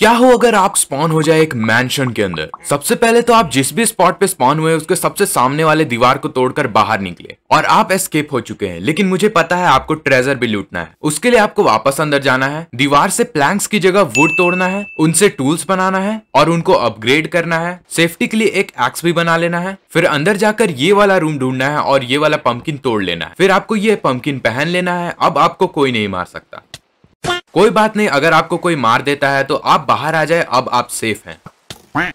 क्या हो अगर आप स्पॉन हो जाए एक मैंशन के अंदर सबसे पहले तो आप जिस भी स्पॉट पे स्पॉन हुए उसके सबसे सामने वाले दीवार को तोड़कर बाहर निकले और आप एस्केप हो चुके हैं लेकिन मुझे पता है आपको ट्रेजर भी लूटना है उसके लिए आपको वापस अंदर जाना है दीवार से प्लैंक्स की जगह वुड तोड़ना है उनसे टूल्स बनाना है और उनको अपग्रेड करना है सेफ्टी के लिए एक एक्स भी बना लेना है फिर अंदर जाकर ये वाला रूम ढूंढना है और ये वाला पंपकिन तोड़ लेना है फिर आपको ये पंपकिन पहन लेना है अब आपको कोई नहीं मार सकता कोई बात नहीं अगर आपको कोई मार देता है तो आप बाहर आ जाए अब आप सेफ हैं